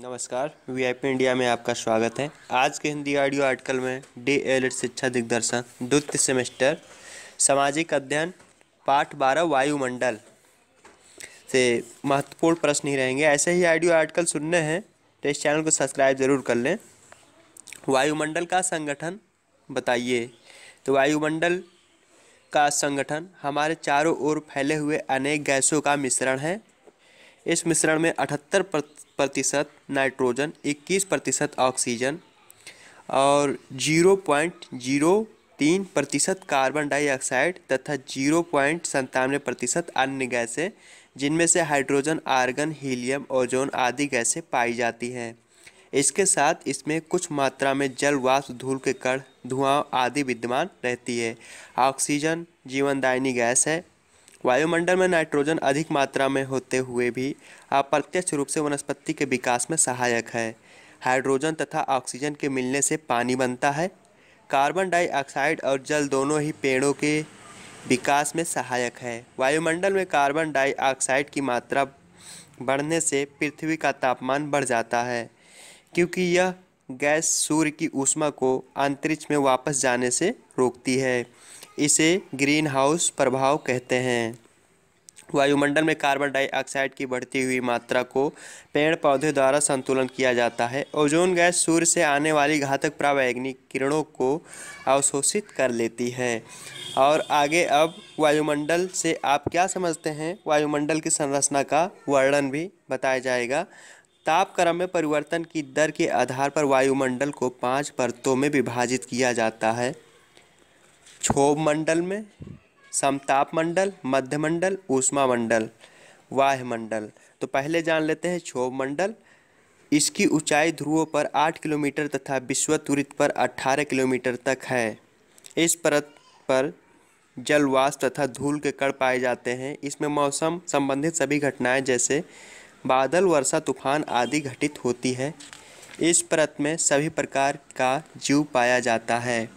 नमस्कार VIP India में आपका स्वागत है आज के हिंदी ऑडियो आर्टिकल में डी एल एड शिक्षा दिग्दर्शन द्वितीय सेमेस्टर सामाजिक अध्ययन पाठ बारह वायुमंडल से महत्वपूर्ण प्रश्न ही रहेंगे ऐसे ही ऑडियो आर्टिकल सुनने हैं तो इस चैनल को सब्सक्राइब जरूर कर लें वायुमंडल का संगठन बताइए तो वायुमंडल का संगठन हमारे चारों ओर फैले हुए अनेक गैसों का मिश्रण है इस मिश्रण में अठहत्तर प्रतिशत नाइट्रोजन 21 प्रतिशत ऑक्सीजन और जीरो पॉइंट जीरो तीन प्रतिशत कार्बन डाइऑक्साइड तथा जीरो पॉइंट संतानवे प्रतिशत अन्य गैसें जिनमें से हाइड्रोजन आर्गन हीलियम ओजोन आदि गैसें पाई जाती हैं इसके साथ इसमें कुछ मात्रा में जल वाष्प धूल के कण धुआं आदि विद्यमान रहती है ऑक्सीजन जीवनदायिनी गैस है वायुमंडल में नाइट्रोजन अधिक मात्रा में होते हुए भी अप्रत्यक्ष रूप से वनस्पति के विकास में सहायक है हाइड्रोजन तथा ऑक्सीजन के मिलने से पानी बनता है कार्बन डाइऑक्साइड और जल दोनों ही पेड़ों के विकास में सहायक है वायुमंडल में कार्बन डाइऑक्साइड की मात्रा बढ़ने से पृथ्वी का तापमान बढ़ जाता है क्योंकि यह गैस सूर्य की ऊष्मा को अंतरिक्ष में वापस जाने से रोकती है इसे ग्रीन हाउस प्रभाव कहते हैं वायुमंडल में कार्बन डाइऑक्साइड की बढ़ती हुई मात्रा को पेड़ पौधे द्वारा संतुलन किया जाता है ओजोन गैस सूर्य से आने वाली घातक प्रावैग्निक किरणों को अवशोषित कर लेती है और आगे अब वायुमंडल से आप क्या समझते हैं वायुमंडल की संरचना का वर्णन भी बताया जाएगा तापक्रम में परिवर्तन की दर के आधार पर वायुमंडल को पाँच परतों में विभाजित किया जाता है क्षोभ मंडल में समताप मंडल मध्य मंडल ऊष्मा मंडल वाह मंडल तो पहले जान लेते हैं क्षोभ मंडल इसकी ऊंचाई ध्रुवों पर आठ किलोमीटर तथा विश्व त्वरित पर अट्ठारह किलोमीटर तक है इस परत पर जलवास तथा धूल के कण पाए जाते हैं इसमें मौसम संबंधित सभी घटनाएं जैसे बादल वर्षा तूफान आदि घटित होती है इस परत में सभी प्रकार का जीव पाया जाता है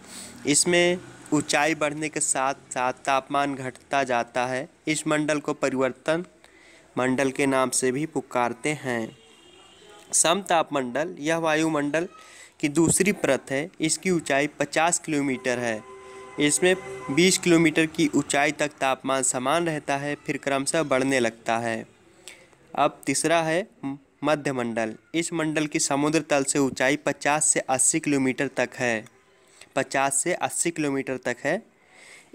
इसमें ऊंचाई बढ़ने के साथ साथ तापमान घटता जाता है इस मंडल को परिवर्तन मंडल के नाम से भी पुकारते हैं सम तापमंडल यह वायुमंडल की दूसरी परत है इसकी ऊंचाई 50 किलोमीटर है इसमें 20 किलोमीटर की ऊंचाई तक तापमान समान रहता है फिर क्रमशः बढ़ने लगता है अब तीसरा है मध्यमंडल इस मंडल की समुद्र तल से ऊंचाई 50 से 80 किलोमीटर तक है 50 से 80 किलोमीटर तक है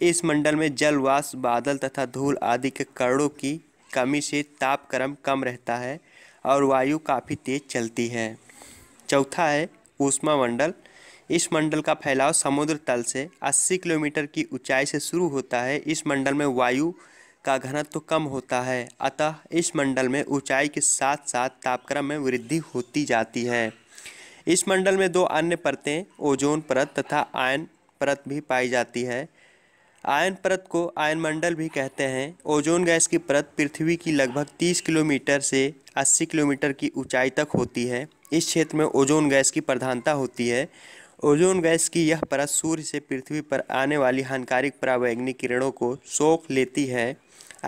इस मंडल में जलवास बादल तथा धूल आदि के कणों की कमी से तापक्रम कम रहता है और वायु काफ़ी तेज चलती है चौथा है ऊष्मा मंडल इस मंडल का फैलाव समुद्र तल से 80 किलोमीटर की ऊंचाई से शुरू होता है इस मंडल में वायु का घनत्व तो कम होता है अतः इस मंडल में ऊंचाई के साथ साथ तापक्रम में वृद्धि होती जाती है इस मंडल में दो अन्य परतें ओजोन परत तथा आयन परत भी पाई जाती है आयन परत को आयन मंडल भी कहते हैं ओजोन गैस की परत पृथ्वी की लगभग 30 किलोमीटर से 80 किलोमीटर की ऊंचाई तक होती है इस क्षेत्र में ओजोन गैस की प्रधानता होती है ओजोन गैस की यह परत सूर्य से पृथ्वी पर आने वाली हानिकारिक प्रावैग्निक किरणों को सोख लेती है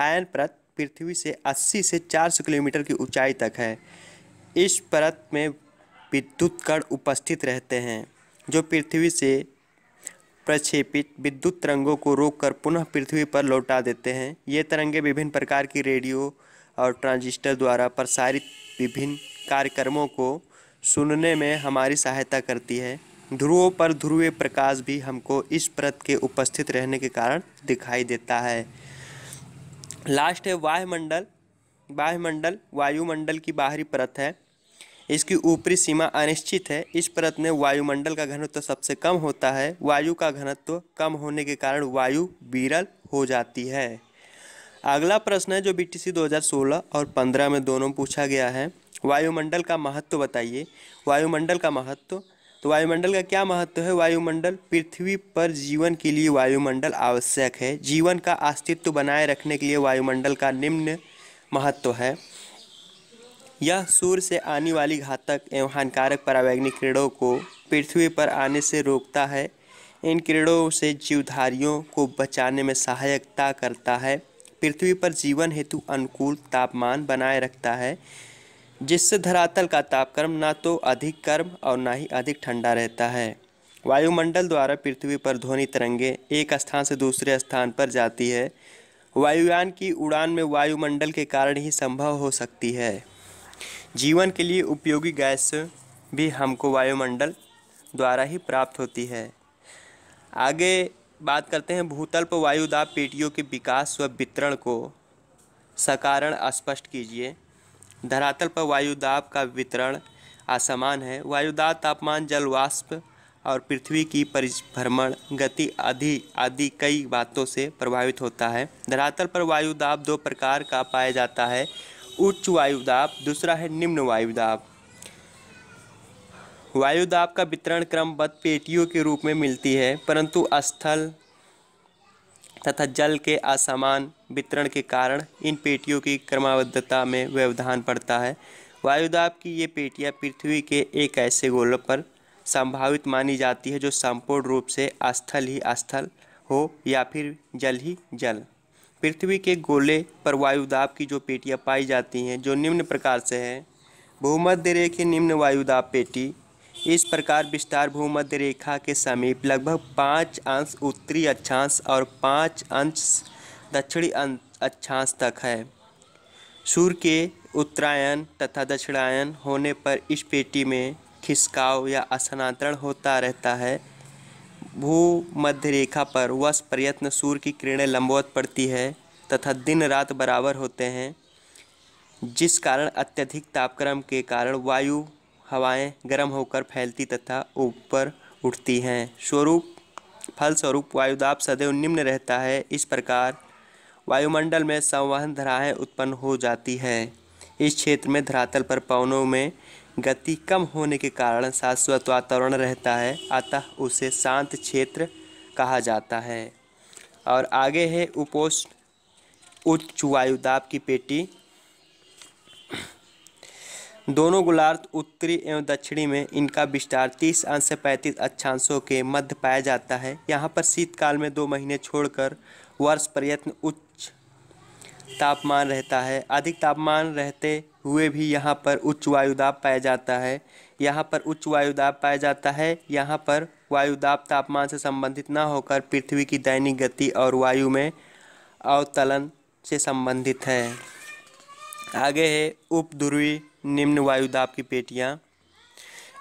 आयन परत पृथ्वी से 80 से 400 किलोमीटर की ऊंचाई तक है इस परत में विद्युत कण उपस्थित रहते हैं जो पृथ्वी से प्रक्षेपित विद्युत तरंगों को रोककर पुनः पृथ्वी पर लौटा देते हैं ये तरंगे विभिन्न प्रकार की रेडियो और ट्रांजिस्टर द्वारा प्रसारित विभिन्न कार्यक्रमों को सुनने में हमारी सहायता करती है ध्रुवों पर ध्रुवीय प्रकाश भी हमको इस परत के उपस्थित रहने के कारण दिखाई देता है लास्ट है वायुमंडल वायुमंडल वायुमंडल की बाहरी परत है इसकी ऊपरी सीमा अनिश्चित है इस परत में वायुमंडल का घनत्व सबसे कम होता है वायु का घनत्व कम होने के कारण वायु बीरल हो जाती है अगला प्रश्न है जो बी 2016 और 15 में दोनों पूछा गया है वायुमंडल का महत्व बताइए वायुमंडल का महत्व तो वायुमंडल का क्या महत्व है वायुमंडल पृथ्वी पर जीवन के लिए वायुमंडल आवश्यक है जीवन का अस्तित्व बनाए रखने के लिए वायुमंडल का निम्न महत्व है यह सूर्य से आने वाली घातक एवं हानिकारक परावैग्निक किरणों को पृथ्वी पर आने से रोकता है इन किरणों से जीवधारियों को बचाने में सहायकता करता है पृथ्वी पर जीवन हेतु अनुकूल तापमान बनाए रखता है जिससे धरातल का तापक्रम ना तो अधिक गर्म और ना ही अधिक ठंडा रहता है वायुमंडल द्वारा पृथ्वी पर ध्वनि तरंगे एक स्थान से दूसरे स्थान पर जाती है वायुयान की उड़ान में वायुमंडल के कारण ही संभव हो सकती है जीवन के लिए उपयोगी गैस भी हमको वायुमंडल द्वारा ही प्राप्त होती है आगे बात करते हैं भूतल पर वायुदाब पेटियों के विकास व वितरण को सकारण स्पष्ट कीजिए धरातल पर वायुदाब का वितरण असमान है वायुदाब तापमान जलवाष्प और पृथ्वी की परिभ्रमण गति आदि आदि कई बातों से प्रभावित होता है धरातल पर वायुदाब दो प्रकार का पाया जाता है उच्च वायु दाब दूसरा है निम्न वायु दाब वायु दाब का वितरण क्रमबद्ध पेटियों के रूप में मिलती है परंतु स्थल तथा जल के असमान वितरण के कारण इन पेटियों की क्रमाबद्धता में व्यवधान पड़ता है वायुदाब की ये पेटियाँ पृथ्वी के एक ऐसे गोलों पर संभावित मानी जाती है जो संपूर्ण रूप से स्थल ही स्थल हो या फिर जल ही जल पृथ्वी के गोले पर वायुदाब की जो पेटियाँ पाई जाती हैं जो निम्न प्रकार से हैं भूमध्य रेखा निम्न वायुदाब पेटी इस प्रकार विस्तार भूमध्य रेखा के समीप लगभग पाँच अंश उत्तरी अक्षांश और पाँच अंश दक्षिणी अं-, अक्षांश तक है सूर्य के उत्तरायण तथा दक्षिणायन होने पर इस पेटी में खिसकाव या स्थानांतरण होता रहता है भू मध्य रेखा पर वस प्रयत्न सूर्य की किरणें लंबवत पड़ती है तथा दिन रात बराबर होते हैं जिस कारण अत्यधिक तापक्रम के कारण वायु हवाएं गर्म होकर फैलती तथा ऊपर उठती हैं स्वरूप फलस्वरूप वायुदाब सदैव निम्न रहता है इस प्रकार वायुमंडल में संवहन धाराएँ उत्पन्न हो जाती हैं इस क्षेत्र में धरातल पर पवनों में गति कम होने के कारण शाश्वत वातावरण रहता है अतः उसे शांत क्षेत्र कहा जाता है और आगे है उपोष्ण उच्च वायुदाब की पेटी दोनों गोलार्ध उत्तरी एवं दक्षिणी में इनका विस्तार 30 अंश से पैंतीस अक्षांशों के मध्य पाया जाता है यहाँ पर शीतकाल में दो महीने छोड़कर वर्ष प्रयत्न उच्च तापमान रहता है अधिक तापमान रहते हुए भी यहाँ पर उच्च वायुदाब पाया जाता है यहाँ पर उच्च वायुदाब पाया जाता है यहाँ पर वायुदाब तापमान से संबंधित ना होकर पृथ्वी की दैनिक गति और वायु में अवतलन से संबंधित है आगे है उपध्रुवी निम्न वायुदाब की पेटियाँ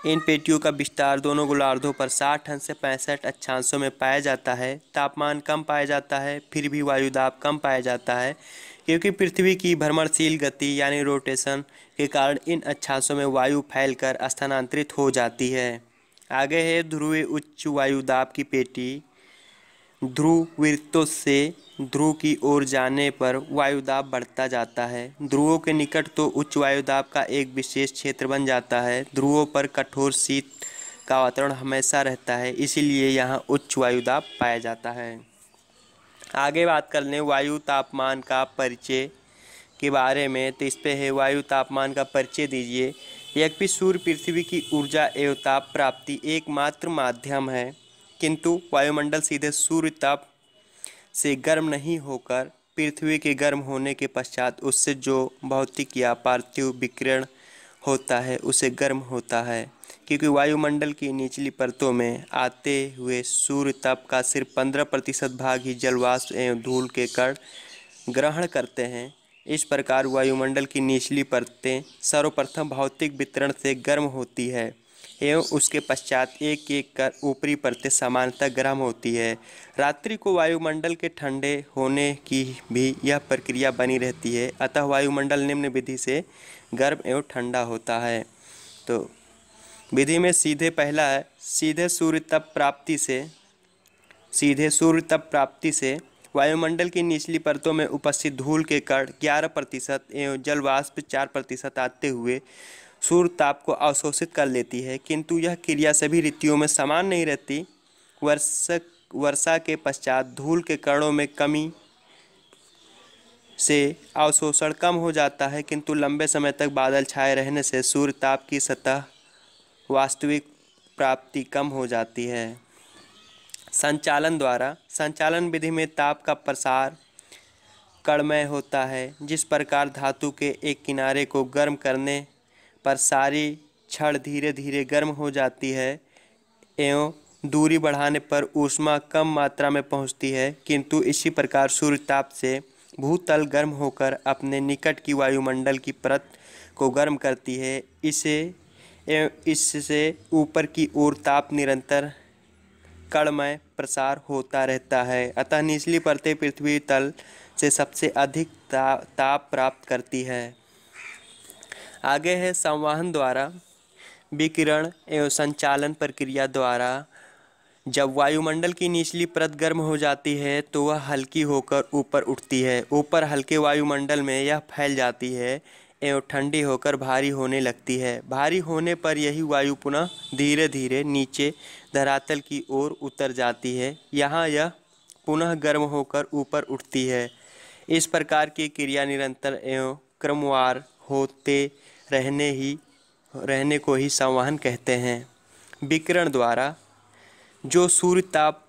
इन पेटियों का विस्तार दोनों गोलार्धों पर साठ अंश से पैंसठ अक्षांशों में पाया जाता है तापमान कम पाया जाता है फिर भी वायुदाब कम पाया जाता है क्योंकि पृथ्वी की भ्रमणशील गति यानी रोटेशन के कारण इन अच्छासों में वायु फैलकर स्थानांतरित हो जाती है आगे है ध्रुवी उच्च वायुदाब की पेटी ध्रुव वृत्तों से ध्रुव की ओर जाने पर वायुदाब बढ़ता जाता है ध्रुवों के निकट तो उच्च वायुदाब का एक विशेष क्षेत्र बन जाता है ध्रुवों पर कठोर शीत का वातावरण हमेशा रहता है इसीलिए यहाँ उच्च वायुदाब पाया जाता है आगे बात कर लें वायु तापमान का परिचय के बारे में तो इस पर है वायु तापमान का परिचय दीजिए यद्यपि सूर्य पृथ्वी की ऊर्जा एवं ताप प्राप्ति एकमात्र माध्यम है किंतु वायुमंडल सीधे सूर्य ताप से गर्म नहीं होकर पृथ्वी के गर्म होने के पश्चात उससे जो भौतिक या पार्थिव विकिरण होता है उसे गर्म होता है क्योंकि वायुमंडल की निचली परतों में आते हुए सूर्य ताप का सिर्फ पंद्रह प्रतिशत भाग ही जलवाष्प एवं धूल के कण ग्रहण करते हैं इस प्रकार वायुमंडल की निचली परतें सर्वप्रथम भौतिक वितरण से गर्म होती है एवं उसके पश्चात एक एक कर ऊपरी परतें सामान्यतः गर्म होती है रात्रि को वायुमंडल के ठंडे होने की भी यह प्रक्रिया बनी रहती है अतः वायुमंडल निम्न विधि से गर्म एवं ठंडा होता है तो विधि में सीधे पहला है सीधे सूर्य तप प्राप्ति से सीधे सूर्य तप प्राप्ति से वायुमंडल की निचली परतों में उपस्थित धूल के कण ग्यारह प्रतिशत एवं जलवाष्प चार प्रतिशत आते हुए सूर्य ताप को अवशोषित कर लेती है किंतु यह क्रिया सभी ऋतुओं में समान नहीं रहती वर्षक वर्षा के पश्चात धूल के कणों में कमी से अवशोषण कम हो जाता है किंतु लंबे समय तक बादल छाए रहने से सूर्य ताप की सतह वास्तविक प्राप्ति कम हो जाती है संचालन द्वारा संचालन विधि में ताप का प्रसार कड़मय होता है जिस प्रकार धातु के एक किनारे को गर्म करने पर सारी छड़ धीरे धीरे गर्म हो जाती है एवं दूरी बढ़ाने पर ऊष्मा कम मात्रा में पहुंचती है किंतु इसी प्रकार सूर्य ताप से भूतल गर्म होकर अपने निकट की वायुमंडल की परत को गर्म करती है इसे इससे ऊपर की ओर ताप निरंतर कणमय प्रसार होता रहता है अतः निचली परतें पृथ्वी तल से सबसे अधिक ता, ताप प्राप्त करती है आगे है संवाहन द्वारा विकिरण एवं संचालन प्रक्रिया द्वारा जब वायुमंडल की निचली परत गर्म हो जाती है तो वह हल्की होकर ऊपर उठती है ऊपर हल्के वायुमंडल में यह फैल जाती है एवं ठंडी होकर भारी होने लगती है भारी होने पर यही वायु पुनः धीरे धीरे नीचे धरातल की ओर उतर जाती है यहाँ यह पुनः गर्म होकर ऊपर उठती है इस प्रकार की क्रिया निरंतर एवं क्रमवार होते रहने ही रहने को ही संवहन कहते हैं विकिरण द्वारा जो सूर्य ताप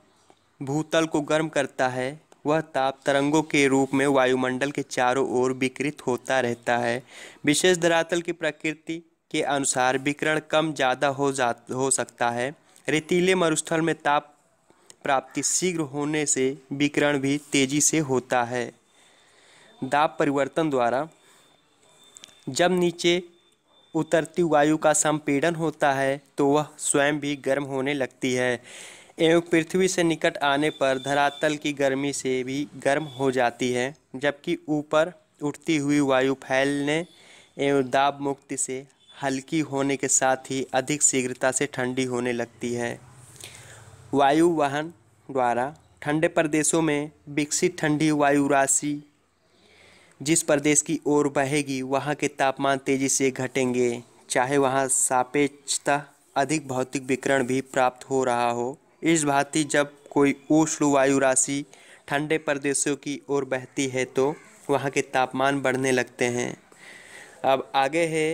भूतल को गर्म करता है वह ताप तरंगों के रूप में वायुमंडल के चारों ओर विकृत होता रहता है विशेष धरातल की प्रकृति के अनुसार विकिरण कम ज़्यादा हो जा हो सकता है रेतीले मरुस्थल में ताप प्राप्ति शीघ्र होने से विकरण भी तेजी से होता है दाब परिवर्तन द्वारा जब नीचे उतरती वायु का संपीड़न होता है तो वह स्वयं भी गर्म होने लगती है एवं पृथ्वी से निकट आने पर धरातल की गर्मी से भी गर्म हो जाती है जबकि ऊपर उठती हुई वायु फैलने एवं दाब मुक्ति से हल्की होने के साथ ही अधिक शीघ्रता से ठंडी होने लगती है वायु वाहन द्वारा ठंडे प्रदेशों में विकसित ठंडी वायु राशि जिस प्रदेश की ओर बहेगी वहाँ के तापमान तेजी से घटेंगे चाहे वहाँ सापेक्षता अधिक भौतिक विकरण भी प्राप्त हो रहा हो इस भांति जब कोई उष्ण वायु राशि ठंडे प्रदेशों की ओर बहती है तो वहाँ के तापमान बढ़ने लगते हैं अब आगे है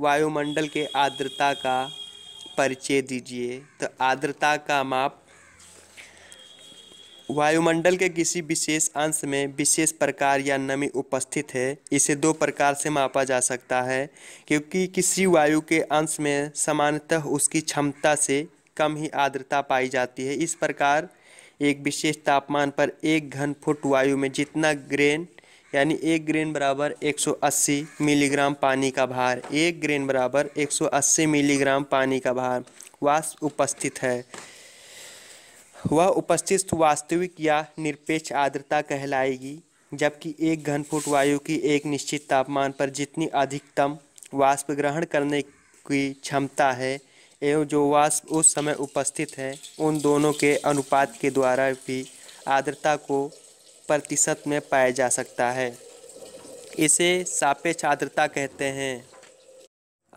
वायुमंडल के आर्द्रता का परिचय दीजिए तो आर्द्रता का माप वायुमंडल के किसी विशेष अंश में विशेष प्रकार या नमी उपस्थित है इसे दो प्रकार से मापा जा सकता है क्योंकि किसी वायु के अंश में सामान्यतः उसकी क्षमता से कम ही आर्द्रता पाई जाती है इस प्रकार एक विशेष तापमान पर एक घन फुट वायु में जितना ग्रेन यानी एक ग्रेन बराबर 180 मिलीग्राम पानी का भार एक ग्रेन बराबर 180 मिलीग्राम पानी का भार वाष्प उपस्थित है वह उपस्थित वास्तविक या निरपेक्ष आर्द्रता कहलाएगी जबकि एक घन फुट वायु की एक निश्चित तापमान पर जितनी अधिकतम वाष्प ग्रहण करने की क्षमता है एवं जो वाष्प उस समय उपस्थित है उन दोनों के अनुपात के द्वारा भी आर्द्रता को प्रतिशत में पाया जा सकता है इसे सापेक्ष आर्द्रता कहते हैं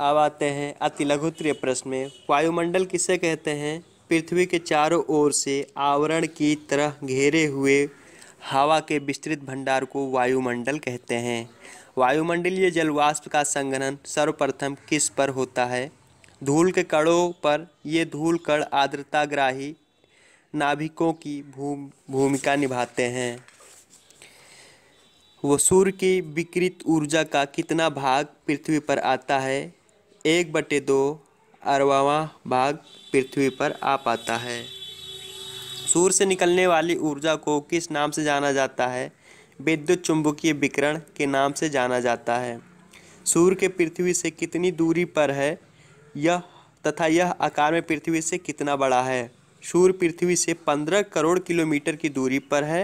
अब आते हैं अति लघुत्रीय प्रश्न में वायुमंडल किसे कहते हैं पृथ्वी के चारों ओर से आवरण की तरह घेरे हुए हवा के विस्तृत भंडार को वायुमंडल कहते हैं वायुमंडलीय जलवाष्प का संगठन सर्वप्रथम किस पर होता है धूल के कणों पर ये धूल कण आर्द्रताग्राही नाभिकों की भूम भूमिका निभाते हैं वो सूर्य की विकृत ऊर्जा का कितना भाग पृथ्वी पर आता है एक बटे दो अरवावा भाग पृथ्वी पर आ पाता है सूर्य से निकलने वाली ऊर्जा को किस नाम से जाना जाता है विद्युत चुंबकीय विकरण के नाम से जाना जाता है सूर्य के पृथ्वी से कितनी दूरी पर है यह तथा यह आकार में पृथ्वी से कितना बड़ा है सूर्य पृथ्वी से पंद्रह करोड़ किलोमीटर की दूरी पर है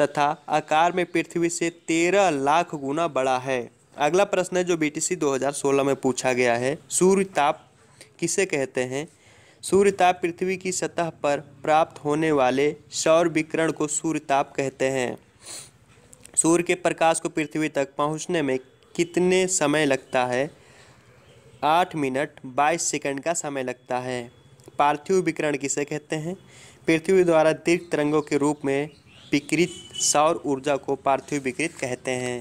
तथा आकार में पृथ्वी से तेरह लाख गुना बड़ा है अगला प्रश्न है जो बी 2016 में पूछा गया है सूर्य ताप किसे कहते हैं सूर्यताप पृथ्वी की सतह पर प्राप्त होने वाले सौर विकरण को सूर्यताप कहते हैं सूर्य के प्रकाश को पृथ्वी तक पहुंचने में कितने समय लगता है आठ मिनट बाईस सेकंड का समय लगता है पार्थिव विकिरण किसे कहते हैं पृथ्वी द्वारा दीर्घ तरंगों के रूप में विकृत सौर ऊर्जा को पार्थिव विकृत कहते हैं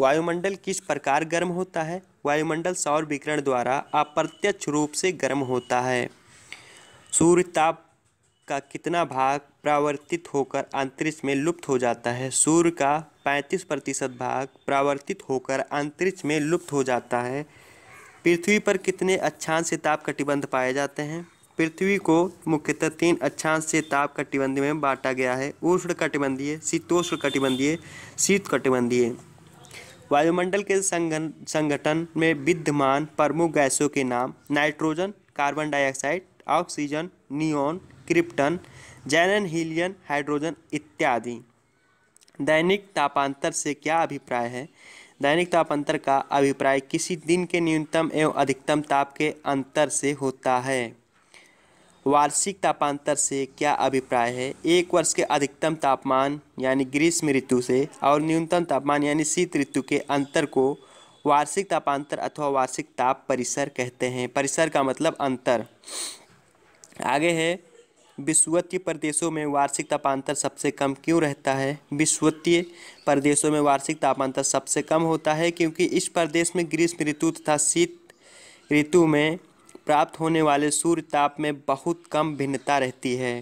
वायुमंडल किस प्रकार गर्म होता है वायुमंडल सौर विकिरण द्वारा अप्रत्यक्ष रूप से गर्म होता है सूर्य ताप का कितना भाग प्रावर्तित होकर अंतरिक्ष में लुप्त हो जाता है सूर्य का 35 प्रतिशत भाग प्रावर्तित होकर अंतरिक्ष में लुप्त हो जाता है पृथ्वी पर कितने अच्छांश से ताप कटिबंध पाए जाते हैं पृथ्वी को मुख्यतः तीन अच्छांश से ताप कटिबंध में बांटा गया है उष्ण कटिबंधीय शीतोष्ण कटिबंधीय शीत कटिबंधीय वायुमंडल के संगठन में विद्यमान प्रमुख गैसों के नाम nitrogen carbon dioxide oxygen neon krypton xenon helium hydrogen इत्यादि दैनिक तापांतर से क्या अभिप्राय है दैनिक तापांतर का अभिप्राय किसी दिन के न्यूनतम एवं अधिकतम ताप के अंतर से होता है वार्षिक तापांतर से क्या अभिप्राय है एक वर्ष के अधिकतम तापमान यानी ग्रीष्म ऋतु से और न्यूनतम तापमान यानी शीत ऋतु के अंतर को वार्षिक तापांतर अथवा वार्षिक ताप परिसर कहते हैं परिसर का मतलब अंतर आगे है विश्वतीय प्रदेशों में वार्षिक तापांतर सबसे कम क्यों रहता है विश्वतीय प्रदेशों में वार्षिक तापांतर सबसे कम होता है क्योंकि इस प्रदेश में ग्रीष्म ऋतु तथा शीत ऋतु में प्राप्त होने वाले सूर्य ताप में बहुत कम भिन्नता रहती है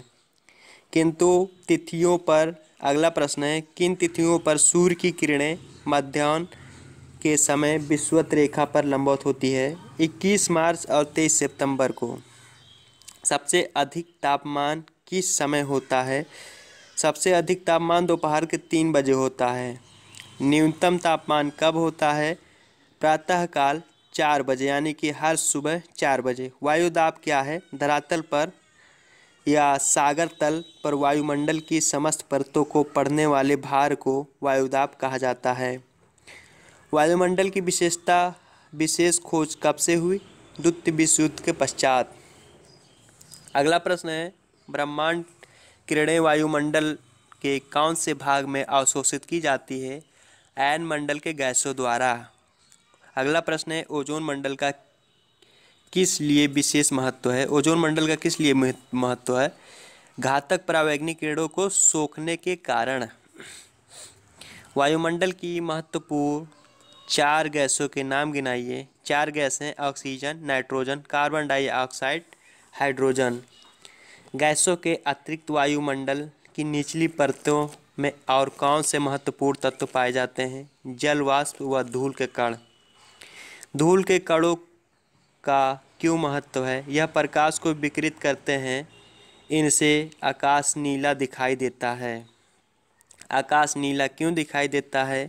किंतु तिथियों पर अगला प्रश्न है किन तिथियों पर सूर्य की किरणें मध्यान्ह के समय विश्वत रेखा पर लंबवत होती है 21 मार्च और 23 सितंबर को सबसे अधिक तापमान किस समय होता है सबसे अधिक तापमान दोपहर के तीन बजे होता है न्यूनतम तापमान कब होता है प्रातःकाल चार बजे यानी कि हर सुबह चार बजे वायु दाब क्या है धरातल पर या सागर तल पर वायुमंडल की समस्त परतों को पढ़ने वाले भार को वायुदाब कहा जाता है वायुमंडल की विशेषता विशेष खोज कब से हुई द्वितीय विश्व युद्ध के पश्चात अगला प्रश्न है ब्रह्मांड किरणें वायुमंडल के कौन से भाग में अवशोषित की जाती है एन मंडल के गैसों द्वारा अगला प्रश्न है ओजोन मंडल का किस लिए विशेष महत्व है ओजोन मंडल का किस लिए महत्व है घातक प्रावैज्ञिक किरणों को सोखने के कारण वायुमंडल की महत्वपूर्ण चार गैसों के नाम गिनाइए चार गैस हैं oxygen nitrogen carbon dioxide hydrogen गैसों के अतिरिक्त वायुमंडल की निचली परतों में और कौन से महत्वपूर्ण तत्व पाए जाते हैं जल वाष्प व धूल के कण धूल के कणों का क्यों महत्व है यह प्रकाश को विकृत करते हैं इनसे आकाश नीला दिखाई देता है आकाश नीला क्यों दिखाई देता है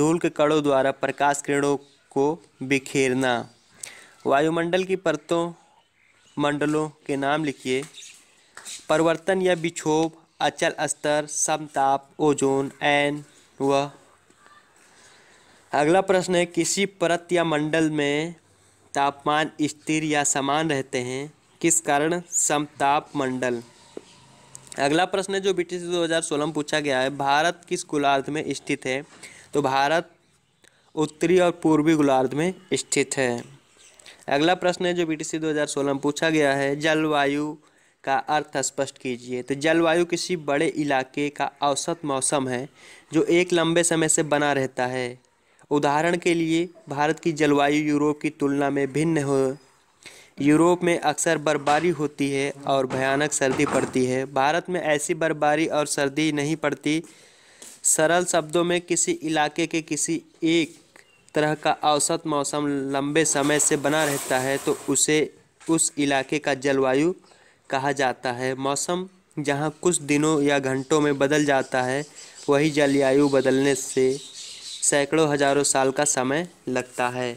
धूल के कणों द्वारा प्रकाश किरणों को बिखेरना वायुमंडल की परतों मंडलों के नाम लिखिए परिवर्तन या विक्षोभ अचल स्तर समताप ओजोन एन व अगला प्रश्न है किसी परत या मंडल में तापमान स्थिर या समान रहते हैं किस कारण समताप मंडल अगला प्रश्न है जो टी सी दो में पूछा गया है भारत किस गोलार्ध में स्थित है तो भारत उत्तरी और पूर्वी गोलार्ध में स्थित है अगला प्रश्न है जो सी दो में पूछा गया है जलवायु का अर्थ स्पष्ट कीजिए तो जलवायु किसी बड़े इलाके का औसत मौसम है जो एक लंबे समय से बना रहता है उदाहरण के लिए भारत की जलवायु यूरोप की तुलना में भिन्न हो यूरोप में अक्सर बर्फबारी होती है और भयानक सर्दी पड़ती है भारत में ऐसी बर्फबारी और सर्दी नहीं पड़ती सरल शब्दों में किसी इलाके के किसी एक तरह का औसत मौसम लंबे समय से बना रहता है तो उसे उस इलाके का जलवायु कहा जाता है मौसम जहाँ कुछ दिनों या घंटों में बदल जाता है वही जलवायु बदलने से सैकड़ों हज़ारों साल का समय लगता है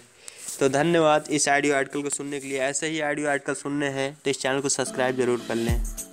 तो धन्यवाद इस ऑडियो आर्टिकल को सुनने के लिए ऐसे ही ऑडियो आर्टिकल सुनने हैं तो इस चैनल को सब्सक्राइब जरूर कर लें